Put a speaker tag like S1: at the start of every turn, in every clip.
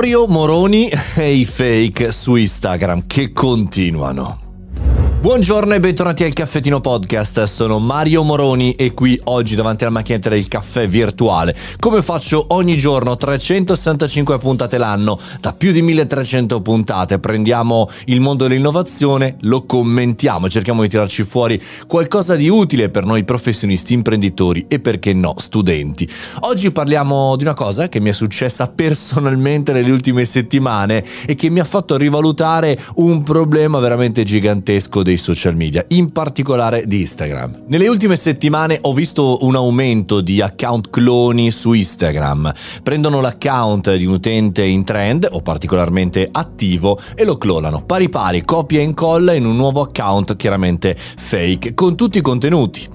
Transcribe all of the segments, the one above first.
S1: Florio Moroni e i fake su Instagram che continuano. Buongiorno e bentornati al Caffettino Podcast, sono Mario Moroni e qui oggi davanti alla macchinetta del caffè virtuale, come faccio ogni giorno 365 puntate l'anno, da più di 1300 puntate, prendiamo il mondo dell'innovazione, lo commentiamo, cerchiamo di tirarci fuori qualcosa di utile per noi professionisti, imprenditori e perché no, studenti. Oggi parliamo di una cosa che mi è successa personalmente nelle ultime settimane e che mi ha fatto rivalutare un problema veramente gigantesco dei social media, in particolare di Instagram. Nelle ultime settimane ho visto un aumento di account cloni su Instagram. Prendono l'account di un utente in trend o particolarmente attivo e lo clonano pari pari, copia e incolla in un nuovo account chiaramente fake con tutti i contenuti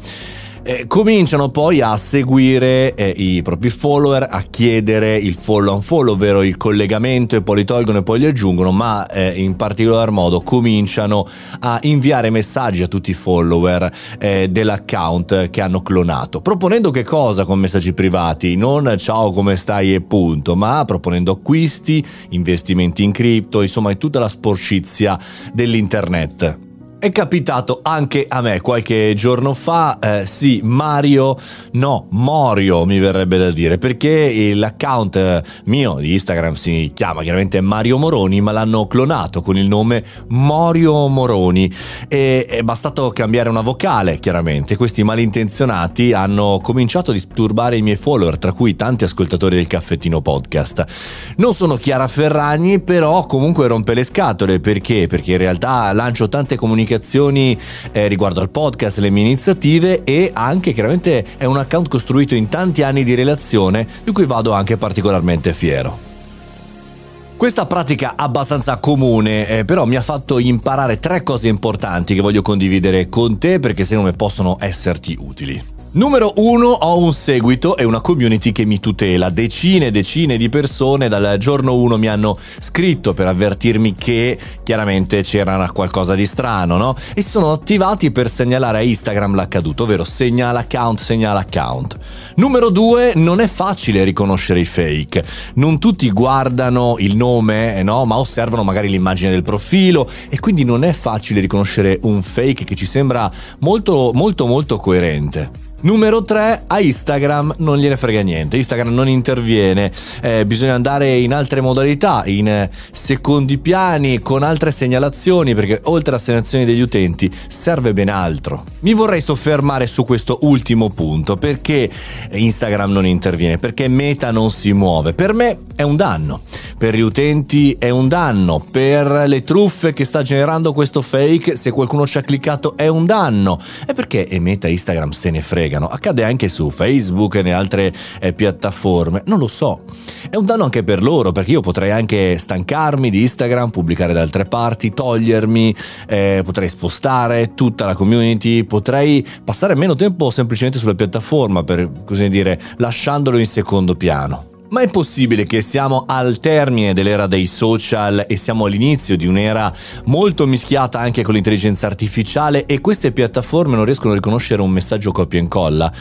S1: eh, cominciano poi a seguire eh, i propri follower, a chiedere il follow on follow, ovvero il collegamento e poi li tolgono e poi li aggiungono, ma eh, in particolar modo cominciano a inviare messaggi a tutti i follower eh, dell'account che hanno clonato, proponendo che cosa con messaggi privati, non ciao come stai e punto, ma proponendo acquisti, investimenti in cripto, insomma è tutta la sporcizia dell'internet. È capitato anche a me qualche giorno fa, eh, sì, Mario, no, Morio mi verrebbe da dire, perché l'account eh, mio di Instagram si chiama chiaramente Mario Moroni, ma l'hanno clonato con il nome Morio Moroni e è bastato cambiare una vocale, chiaramente. Questi malintenzionati hanno cominciato a disturbare i miei follower, tra cui tanti ascoltatori del caffettino podcast. Non sono Chiara Ferragni, però comunque rompe le scatole, perché? Perché in realtà lancio tante comunicazioni comunicazioni eh, riguardo al podcast, le mie iniziative e anche chiaramente è un account costruito in tanti anni di relazione di cui vado anche particolarmente fiero. Questa pratica abbastanza comune eh, però mi ha fatto imparare tre cose importanti che voglio condividere con te perché secondo me possono esserti utili. Numero uno, ho un seguito e una community che mi tutela. Decine e decine di persone dal giorno 1 mi hanno scritto per avvertirmi che chiaramente c'era qualcosa di strano, no? E si sono attivati per segnalare a Instagram l'accaduto, ovvero segnala account, segnala account. Numero due, non è facile riconoscere i fake. Non tutti guardano il nome, eh, no? Ma osservano magari l'immagine del profilo e quindi non è facile riconoscere un fake che ci sembra molto molto molto coerente. Numero 3, a Instagram non gliene frega niente, Instagram non interviene, eh, bisogna andare in altre modalità, in eh, secondi piani, con altre segnalazioni, perché oltre a segnalazioni degli utenti serve ben altro. Mi vorrei soffermare su questo ultimo punto, perché Instagram non interviene, perché Meta non si muove. Per me è un danno, per gli utenti è un danno, per le truffe che sta generando questo fake, se qualcuno ci ha cliccato è un danno. E perché Meta Instagram se ne frega? fregano. Accade anche su Facebook e in altre eh, piattaforme. Non lo so. È un danno anche per loro, perché io potrei anche stancarmi di Instagram, pubblicare da altre parti, togliermi, eh, potrei spostare tutta la community, potrei passare meno tempo semplicemente sulla piattaforma, per così dire, lasciandolo in secondo piano. Ma è possibile che siamo al termine dell'era dei social e siamo all'inizio di un'era molto mischiata anche con l'intelligenza artificiale e queste piattaforme non riescono a riconoscere un messaggio copia e incolla?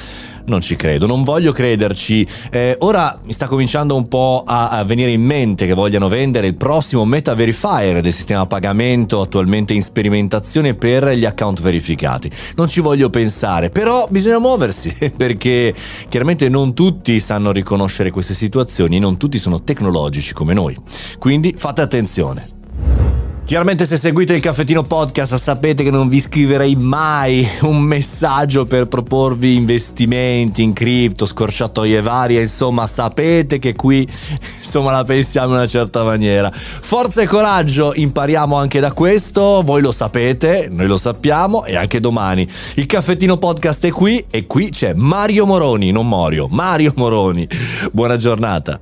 S1: non ci credo, non voglio crederci. Eh, ora mi sta cominciando un po' a, a, venire in mente che vogliano vendere il prossimo Meta Verifier del sistema pagamento attualmente in sperimentazione per gli account verificati. Non ci voglio pensare, però bisogna muoversi perché chiaramente non tutti sanno riconoscere queste situazioni, non tutti sono tecnologici come noi. Quindi fate attenzione. Chiaramente se seguite il caffettino podcast sapete che non vi scriverei mai un messaggio per proporvi investimenti in cripto, scorciatoie varie, insomma sapete che qui insomma, la pensiamo in una certa maniera. Forza e coraggio, impariamo anche da questo, voi lo sapete, noi lo sappiamo e anche domani. Il caffettino podcast è qui e qui c'è Mario Moroni, non Mario, Mario Moroni. Buona giornata.